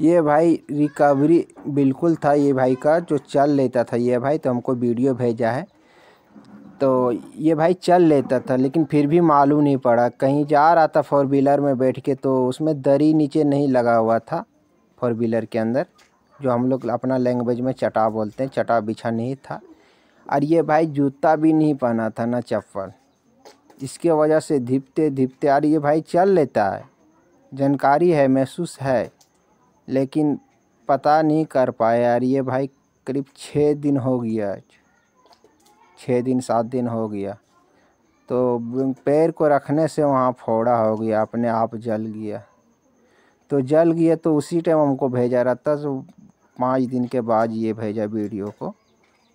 ये भाई रिकवरी बिल्कुल था ये भाई का जो चल लेता था ये भाई तो हमको वीडियो भेजा है तो ये भाई चल लेता था लेकिन फिर भी मालूम नहीं पड़ा कहीं जा रहा था फोर व्हीलर में बैठ के तो उसमें दरी नीचे नहीं लगा हुआ था फोर व्हीलर के अंदर जो हम लोग अपना लैंग्वेज में चटा बोलते हैं चटा बिछा नहीं था और ये भाई जूता भी नहीं पहना था ना चप्पल इसके वजह से धिपते धिपते और ये भाई चल लेता है जानकारी है महसूस है लेकिन पता नहीं कर पाए यार ये भाई करीब छः दिन हो गया छः दिन सात दिन हो गया तो पैर को रखने से वहाँ फोड़ा हो गया अपने आप जल गया तो जल गया तो उसी टाइम हमको भेजा रहा था तो पाँच दिन के बाद ये भेजा वीडियो को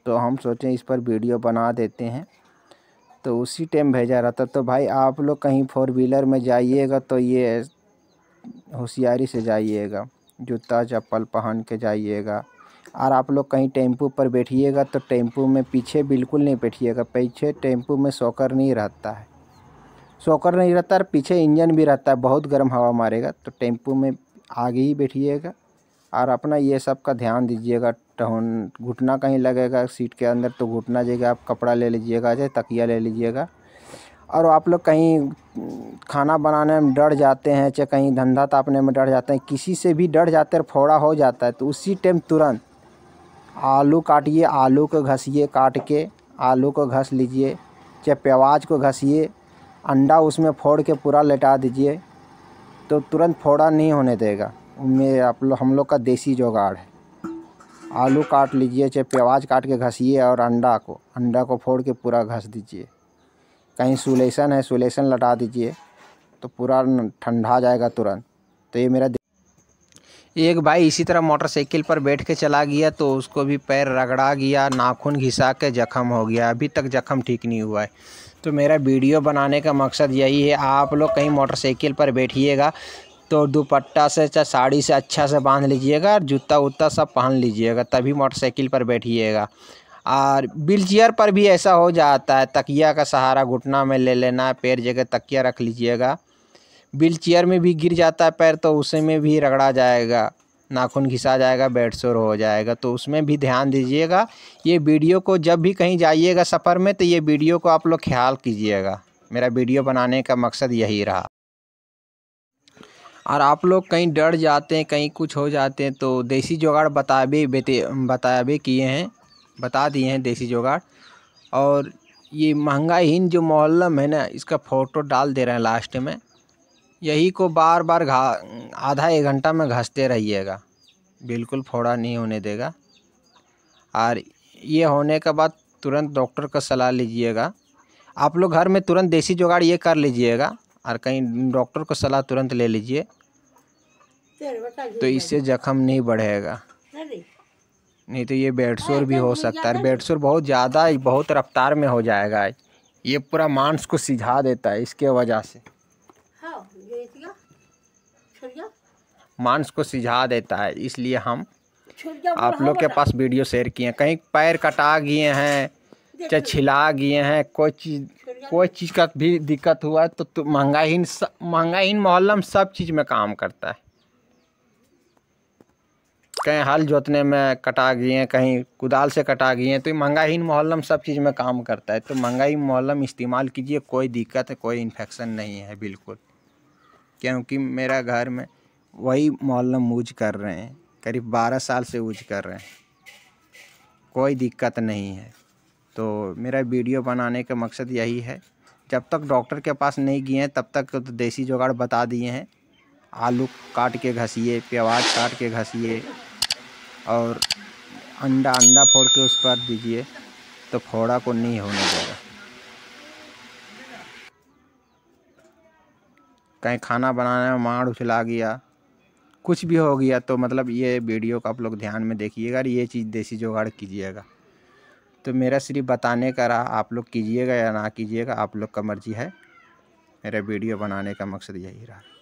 तो हम सोचें इस पर वीडियो बना देते हैं तो उसी टाइम भेजा रहा था तो भाई आप लोग कहीं फोर व्हीलर में जाइएगा तो ये होशियारी से जाइएगा जूता चप्पल पहन के जाइएगा और आप लोग कहीं टेम्पू पर बैठिएगा तो टेम्पू में पीछे बिल्कुल नहीं बैठिएगा पीछे टेम्पू में सोकर नहीं रहता है सोकर नहीं रहता और पीछे इंजन भी रहता है बहुत गर्म हवा मारेगा तो टेम्पू में आगे ही बैठिएगा और अपना ये सब का ध्यान दीजिएगा टहन घुटना कहीं लगेगा सीट के अंदर तो घुटना जगह आप कपड़ा ले लीजिएगा चाहे तकिया ले लीजिएगा और आप लोग कहीं खाना बनाने में डर जाते हैं चाहे कहीं धंधा तापने में डर जाते हैं किसी से भी डर जाते हैं फोड़ा हो जाता है तो उसी टाइम तुरंत आलू काटिए आलू को घसीए काट के आलू को घस लीजिए चाहे प्याज को घसीए अंडा उसमें फोड़ के पूरा लेटा दीजिए तो तुरंत फोड़ा नहीं होने देगा उनमें आप लोग हम लोग का देसी जुगाड़ है आलू काट लीजिए चाहे प्याज काट के घसीए और अंडा को अंडा को फोड़ के पूरा घस दीजिए कहीं सुलेशन है सुलेशन लटा दीजिए तो पूरा ठंडा जाएगा तुरंत तो ये मेरा एक भाई इसी तरह मोटरसाइकिल पर बैठ के चला गया तो उसको भी पैर रगड़ा गया नाखून घिसा के जख्म हो गया अभी तक जख्म ठीक नहीं हुआ है तो मेरा वीडियो बनाने का मकसद यही है आप लोग कहीं मोटरसाइकिल पर बैठिएगा तो दुपट्टा से चाहे साड़ी से अच्छा से बांध लीजिएगा और जूता उत्ता सब पहन लीजिएगा तभी मोटरसाइकिल पर बैठिएगा और व्हील चेयर पर भी ऐसा हो जाता है तकिया का सहारा घुटना में ले लेना है पैर जगह तकिया रख लीजिएगा व्हील चेयर में भी गिर जाता है पैर तो उसे में भी रगड़ा जाएगा नाखून घिसा जाएगा बेड शोर हो जाएगा तो उसमें भी ध्यान दीजिएगा ये वीडियो को जब भी कहीं जाइएगा सफ़र में तो ये वीडियो को आप लोग ख्याल कीजिएगा मेरा वीडियो बनाने का मकसद यही रहा और आप लोग कहीं डर जाते हैं कहीं कुछ हो जाते हैं तो देसी जुगाड़ बता भी बताया भी किए हैं बता दिए हैं देसी जुगाड़ और ये महंगाहीन जो मोहल्लम है ना इसका फ़ोटो डाल दे रहे हैं लास्ट में यही को बार बार घा आधा एक घंटा में घसते रहिएगा बिल्कुल फोड़ा नहीं होने देगा और ये होने के बाद तुरंत डॉक्टर का सलाह लीजिएगा आप लोग घर में तुरंत देसी जुगाड़ ये कर लीजिएगा और कहीं डॉक्टर को सलाह तुरंत ले लीजिए तो इससे जख्म नहीं बढ़ेगा नहीं तो ये बेड भी तो हो सकता है बेड बहुत ज़्यादा बहुत रफ्तार में हो जाएगा ये पूरा मांस को सिझा देता है इसके वजह से हाँ, मांस को सिझा देता है इसलिए हम आप लोग के पास वीडियो शेयर किए हैं कहीं पैर कटा गए हैं चाहे छिला गए हैं कोई चीज़ कोई चीज़ का भी दिक्कत हुआ तो, तो महंगाहीन महंगाहीन मोहल्लम सब चीज़ में काम करता है कहीं हल जोतने में कटा गए हैं कहीं कुदाल से कटा गए हैं तो महंगा ही मोहल्लम सब चीज़ में काम करता है तो महंगाई मोहल्लम इस्तेमाल कीजिए कोई दिक्कत है कोई इन्फेक्शन नहीं है बिल्कुल क्योंकि मेरा घर में वही मोहल्लम यूज कर रहे हैं करीब बारह साल से यूज कर रहे हैं कोई दिक्कत नहीं है तो मेरा वीडियो बनाने का मकसद यही है जब तक डॉक्टर के पास नहीं गए हैं तब तक तो देसी जुगाड़ बता दिए हैं आलू काट के घसीए प्याज काट के घसीए और अंडा अंडा फोड़ के उस पर दीजिए तो फोड़ा को नहीं होने देगा कहीं खाना बनाने में माड़ उछला गया कुछ भी हो गया तो मतलब ये वीडियो का आप लोग ध्यान में देखिएगा और ये चीज़ देसी जुगाड़ कीजिएगा तो मेरा सिर्फ बताने का रहा आप लोग कीजिएगा या ना कीजिएगा आप लोग का मर्ज़ी है मेरा वीडियो बनाने का मकसद यही रहा